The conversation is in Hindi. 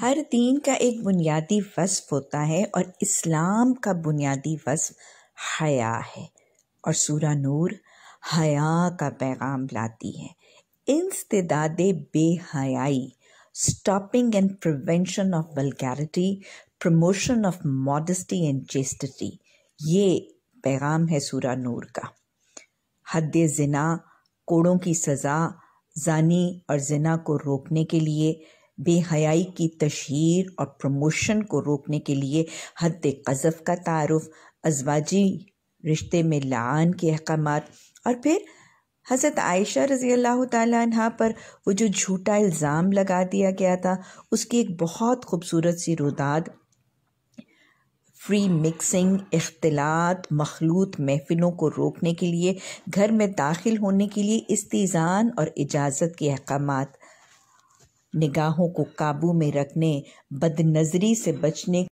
हर दीन का एक बुनियादी वस्फ होता है और इस्लाम का बुनियादी वस्फ हया है और सूरा नूर हया का पैगाम लाती है इंसदाद बेहयाई stopping and prevention of vulgarity, promotion of modesty and chastity ये पैगाम है सूरा नूर का हद जना कोड़ों की सज़ा जानी और जना को रोकने के लिए बेहयाई की तशहर और प्रमोशन को रोकने के लिए हद कज़फ़ का तारफ़ अजवाजी रिश्ते में लान के अहकाम और फिर हज़रत आयशा रज़ी अल्लाह तह पर वो जो झूठा इल्ज़ाम लगा दिया गया था उसकी एक बहुत खूबसूरत सी रुदाद फ्री मिक्सिंग अख्तिलात मखलूत महफिलों को रोकने के लिए घर में दाखिल होने के लिए इस्तीज़ान और इजाज़त के अहकाम निगाहों को काबू में रखने बदनज़री से बचने